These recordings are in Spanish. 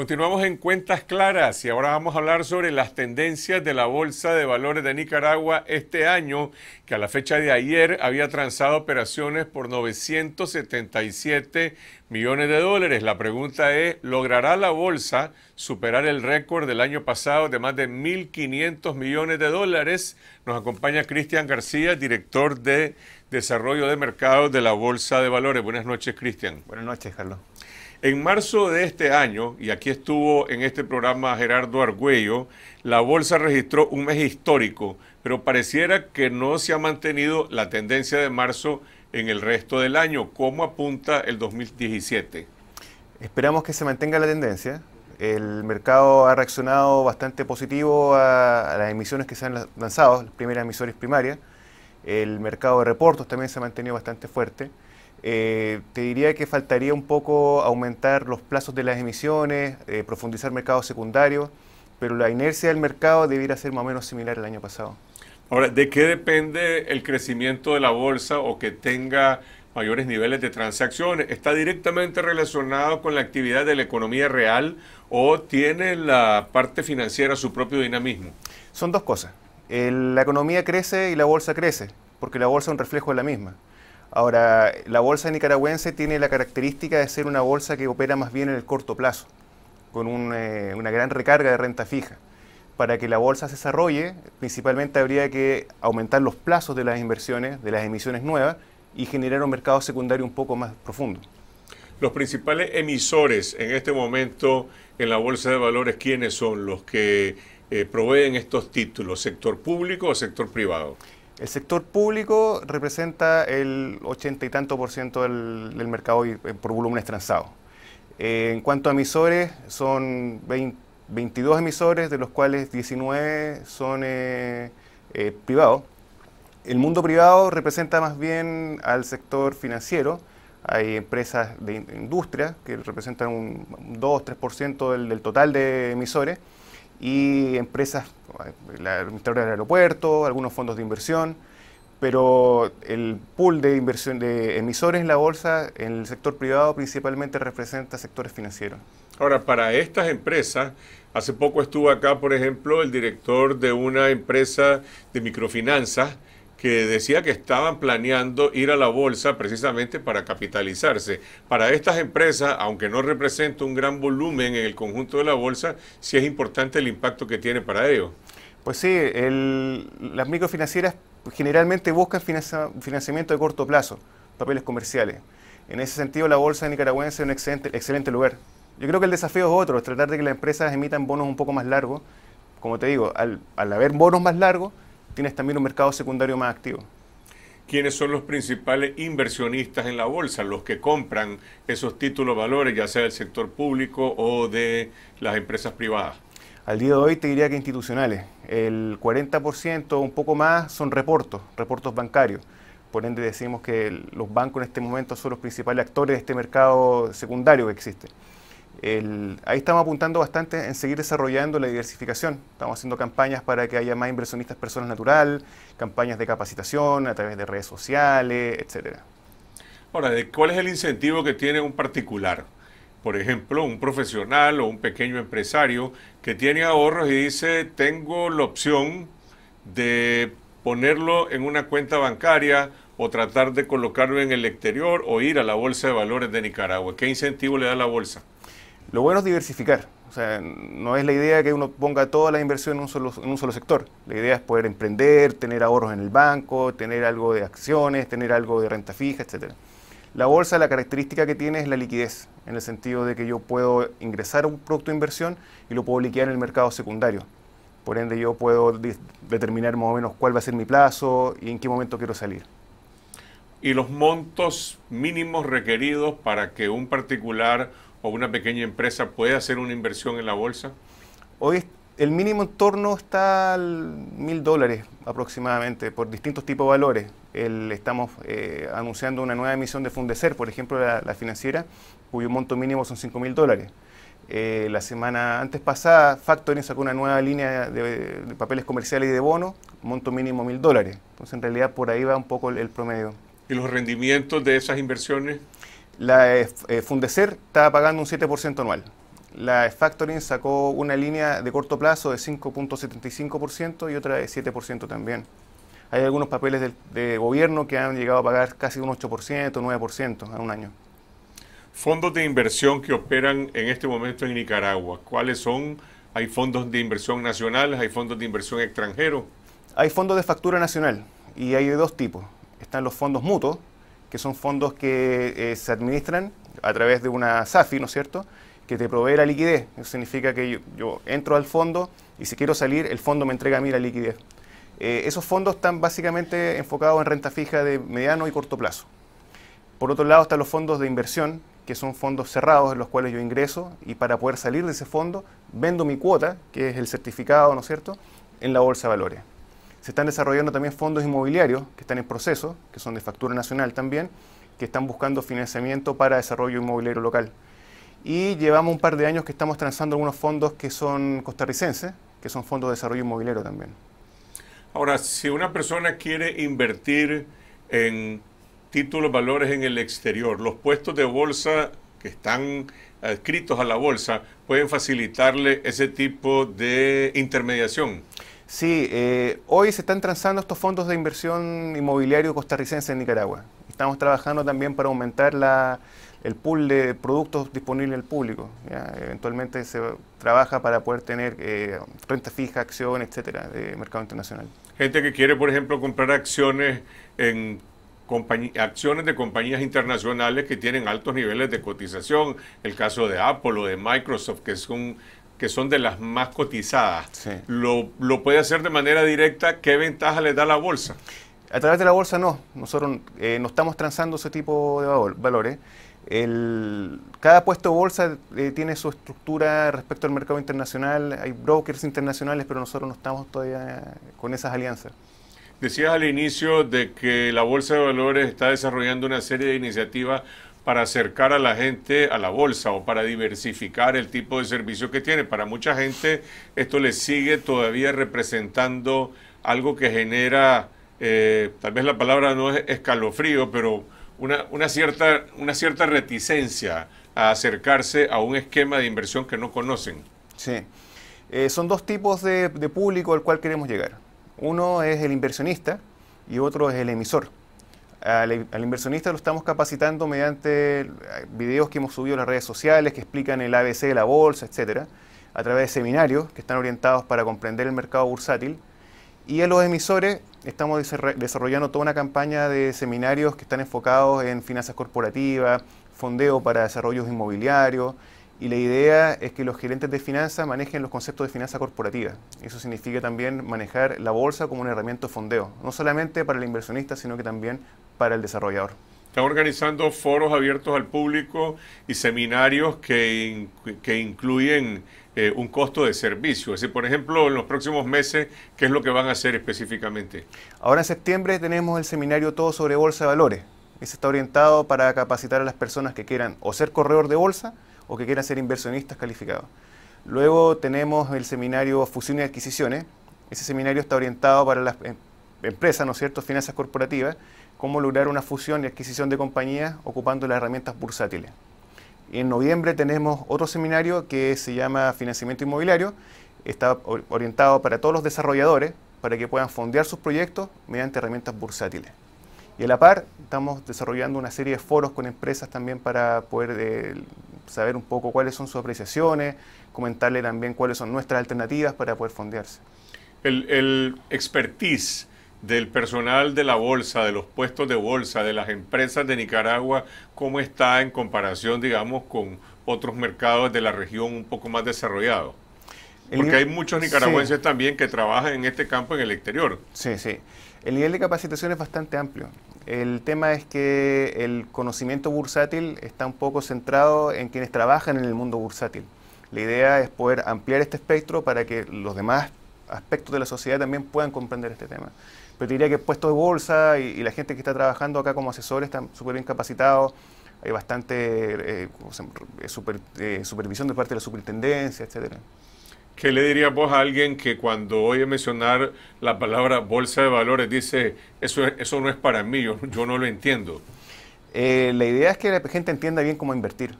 Continuamos en Cuentas Claras y ahora vamos a hablar sobre las tendencias de la Bolsa de Valores de Nicaragua este año, que a la fecha de ayer había transado operaciones por 977 millones de dólares. La pregunta es, ¿logrará la Bolsa superar el récord del año pasado de más de 1.500 millones de dólares? Nos acompaña Cristian García, director de Desarrollo de Mercados de la Bolsa de Valores. Buenas noches, Cristian. Buenas noches, Carlos. En marzo de este año, y aquí estuvo en este programa Gerardo Argüello, la bolsa registró un mes histórico, pero pareciera que no se ha mantenido la tendencia de marzo en el resto del año. ¿Cómo apunta el 2017? Esperamos que se mantenga la tendencia. El mercado ha reaccionado bastante positivo a, a las emisiones que se han lanzado, las primeras emisiones primarias. El mercado de reportos también se ha mantenido bastante fuerte. Eh, te diría que faltaría un poco aumentar los plazos de las emisiones, eh, profundizar mercado secundarios, pero la inercia del mercado debiera ser más o menos similar al año pasado. Ahora, ¿de qué depende el crecimiento de la bolsa o que tenga mayores niveles de transacciones? ¿Está directamente relacionado con la actividad de la economía real o tiene la parte financiera su propio dinamismo? Son dos cosas la economía crece y la bolsa crece, porque la bolsa es un reflejo de la misma. Ahora, la bolsa nicaragüense tiene la característica de ser una bolsa que opera más bien en el corto plazo, con eh, una gran recarga de renta fija. Para que la bolsa se desarrolle, principalmente habría que aumentar los plazos de las inversiones, de las emisiones nuevas, y generar un mercado secundario un poco más profundo. Los principales emisores en este momento en la bolsa de valores, ¿quiénes son? Los que eh, proveen estos títulos, sector público o sector privado? El sector público representa el ochenta y tanto por ciento del, mercado eh, por volúmenes transados. Eh, en cuanto a emisores, son 22 emisores, de los cuales 19 son privados. El mundo privado representa más bien al sector financiero. Hay empresas de industria que representan un 2-3% ciento del total de emisores y empresas, la administración del Aeropuerto, algunos fondos de inversión, pero el pool de inversión de emisores en la bolsa, en el sector privado principalmente representa sectores financieros. Ahora, para estas empresas, hace poco estuvo acá, por ejemplo, el director de una empresa de microfinanzas, que decía que estaban planeando ir a la bolsa precisamente para capitalizarse. Para estas empresas, aunque no representa un gran volumen en el conjunto de la bolsa, sí es importante el impacto que tiene para ellos. Pues sí, las microfinancieras generalmente buscan financiamiento de corto plazo, papeles comerciales. En ese sentido, la bolsa nicaragüense es un excelente, excelente lugar. Yo creo que el desafío es otro, es tratar de que las empresas emitan bonos un poco más largos. Como te digo, al, al haber bonos más largos, tienes también un mercado secundario más activo. ¿Quiénes son los principales inversionistas en la bolsa? Los que compran esos títulos valores, ya sea del sector público o de las empresas privadas. Al día de hoy te diría que institucionales. El 40%, un poco más, son reportos, reportos bancarios. Por ende decimos que los bancos en este momento son los principales actores de este mercado secundario que existe ahí estamos apuntando bastante en seguir desarrollando la diversificación. Estamos haciendo campañas para que haya más inversionistas personas natural, campañas de capacitación a través de redes sociales, etcétera. Ahora, ¿cuál es el incentivo que tiene un particular? Por ejemplo, un profesional o un pequeño empresario que tiene ahorros y dice, tengo la opción de ponerlo en una cuenta bancaria o tratar de colocarlo en el exterior o ir a la Bolsa de Valores de Nicaragua. ¿Qué incentivo le da la Bolsa? Lo bueno es diversificar. O sea, no es la idea que uno ponga toda la inversión en un, solo, sector. La idea es poder emprender, tener ahorros en el banco, tener algo de acciones, tener algo de renta fija, etc. La bolsa, la característica que tiene es la liquidez, en el sentido de que yo puedo ingresar a un producto de inversión y lo puedo liquidar en el mercado secundario. Por ende, yo puedo determinar más o menos cuál va a ser mi plazo y en qué momento quiero salir y los montos mínimos requeridos para que un particular o una pequeña empresa pueda hacer una inversión en la bolsa? Hoy el mínimo en torno está al mil dólares aproximadamente por distintos tipos de valores. El, estamos eh, anunciando una nueva emisión de Fundecer, por ejemplo, la, financiera, cuyo monto mínimo son cinco mil dólares. Eh, la semana antes pasada, Factoring sacó una nueva línea de, papeles comerciales y de bonos, monto mínimo mil dólares. Entonces, en realidad, por ahí va un poco el promedio. ¿Y los rendimientos de esas inversiones? La eh, eh, Fundecer está pagando un 7% anual. La Factoring sacó una línea de corto plazo de 5.75% y otra de 7% también. Hay algunos papeles de, gobierno que han llegado a pagar casi un 8%, 9% en un año. Fondos de inversión que operan en este momento en Nicaragua, ¿cuáles son? ¿Hay fondos de inversión nacionales? ¿Hay fondos de inversión extranjero? Hay fondos de factura nacional y hay de dos tipos están los fondos mutuos, que son fondos que eh, se administran a través de una SAFI, ¿no es cierto?, que te provee la liquidez. Eso significa que yo, entro al fondo y si quiero salir, el fondo me entrega a mí la liquidez. Eh, esos fondos están básicamente enfocados en renta fija de mediano y corto plazo. Por otro lado están los fondos de inversión, que son fondos cerrados en los cuales yo ingreso y para poder salir de ese fondo vendo mi cuota, que es el certificado, ¿no es cierto?, en la bolsa de valores. Se están desarrollando también fondos inmobiliarios que están en proceso, que son de factura nacional también, que están buscando financiamiento para desarrollo inmobiliario local. Y llevamos un par de años que estamos transando algunos fondos que son costarricenses, que son fondos de desarrollo inmobiliario también. Ahora, si una persona quiere invertir en títulos valores en el exterior, los puestos de bolsa que están adscritos a la bolsa pueden facilitarle ese tipo de intermediación. Sí, eh, hoy se están transando estos fondos de inversión inmobiliario costarricense en Nicaragua. Estamos trabajando también para aumentar la, el pool de productos disponibles al público. Eventualmente se trabaja para poder tener eh, renta fija, acción, etcétera, de mercado internacional. Gente que quiere, por ejemplo, comprar acciones en acciones de compañías internacionales que tienen altos niveles de cotización, el caso de Apple o de Microsoft, que son que son de las más cotizadas, lo, puede hacer de manera directa, ¿qué ventaja le da la bolsa? A través de la bolsa no, nosotros eh, no estamos transando ese tipo de valores. cada puesto de bolsa eh, tiene su estructura respecto al mercado internacional, hay brokers internacionales, pero nosotros no estamos todavía con esas alianzas. Decías al inicio de que la Bolsa de Valores está desarrollando una serie de iniciativas para acercar a la gente a la bolsa o para diversificar el tipo de servicio que tiene. Para mucha gente esto le sigue todavía representando algo que genera, eh, tal vez la palabra no es escalofrío, pero una, cierta, una cierta reticencia a acercarse a un esquema de inversión que no conocen. Sí. Eh, son dos tipos de público al cual queremos llegar. Uno es el inversionista y otro es el emisor. Al, inversionista lo estamos capacitando mediante eh, videos que hemos subido a las redes sociales, que explican el ABC de la bolsa, etcétera, a través de seminarios que están orientados para comprender el mercado bursátil. Y a los emisores estamos desarrollando toda una campaña de seminarios que están enfocados en finanzas corporativas, fondeo para desarrollos inmobiliarios, y la idea es que los gerentes de finanzas manejen los conceptos de finanzas corporativa. Eso significa también manejar la bolsa como una herramienta de fondeo, no solamente para el inversionista, sino que también para el desarrollador. Están organizando foros abiertos al público y seminarios que, que incluyen eh, un costo de servicio. Es por ejemplo, en los próximos meses, ¿qué es lo que van a hacer específicamente? Ahora en septiembre tenemos el seminario Todo sobre Bolsa de Valores. Ese está orientado para capacitar a las personas que quieran o ser corredor de bolsa o que quieran ser inversionistas calificados. Luego tenemos el seminario Fusión y Adquisiciones. Ese seminario está orientado para las em, empresas, ¿no es cierto?, finanzas corporativas cómo lograr una fusión y adquisición de compañías ocupando las herramientas bursátiles. En noviembre tenemos otro seminario que se llama Financiamiento Inmobiliario. Está orientado para todos los desarrolladores para que puedan fondear sus proyectos mediante herramientas bursátiles. Y a la par estamos desarrollando una serie de foros con empresas también para poder eh, saber un poco cuáles son sus apreciaciones, comentarle también cuáles son nuestras alternativas para poder fondearse. El, el expertise del personal de la bolsa, de los puestos de bolsa, de las empresas de Nicaragua, cómo está en comparación, digamos, con otros mercados de la región un poco más desarrollados? Porque hay muchos nicaragüenses también que trabajan en este campo en el exterior. Sí, sí. El nivel de capacitación es bastante amplio. El tema es que el conocimiento bursátil está un poco centrado en quienes trabajan en el mundo bursátil. La idea es poder ampliar este espectro para que los demás aspectos de la sociedad también puedan comprender este tema. Pero te diría que puesto de bolsa y, la gente que está trabajando acá como asesores están súper bien capacitados. Hay bastante eh, eh, supervisión de parte de la superintendencia, etcétera. ¿Qué le dirías vos a alguien que cuando oye mencionar la palabra bolsa de valores dice, eso, eso no es para mí, yo, no lo entiendo? Eh, la idea es que la gente entienda bien cómo invertir.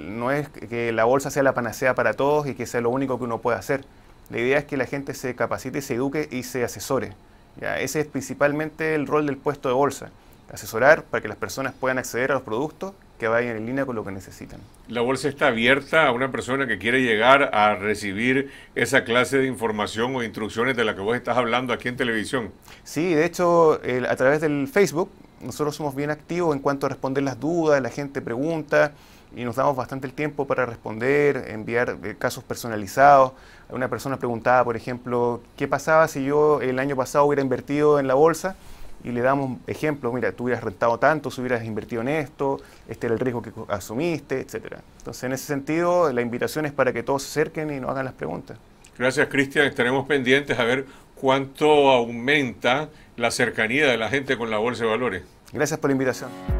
no es que la bolsa sea la panacea para todos y que sea lo único que uno puede hacer. La idea es que la gente se capacite, se eduque y se asesore. Ese es principalmente el rol del puesto de bolsa, asesorar para que las personas puedan acceder a los productos que vayan en línea con lo que necesitan. ¿La bolsa está abierta a una persona que quiere llegar a recibir esa clase de información o instrucciones de la que vos estás hablando aquí en televisión? Sí, de hecho, a través del Facebook, nosotros somos bien activos en cuanto a responder las dudas, la gente pregunta, y nos damos bastante el tiempo para responder, enviar eh, casos personalizados. Una persona preguntaba, por ejemplo, ¿qué pasaba si yo el año pasado hubiera invertido en la bolsa? Y le damos ejemplo mira, tú hubieras rentado tanto, si hubieras invertido en esto, este era el riesgo que asumiste, etc. Entonces, en ese sentido, la invitación es para que todos se acerquen y nos hagan las preguntas. Gracias, Cristian. Estaremos pendientes a ver cuánto aumenta la cercanía de la gente con la Bolsa de Valores. Gracias por la invitación.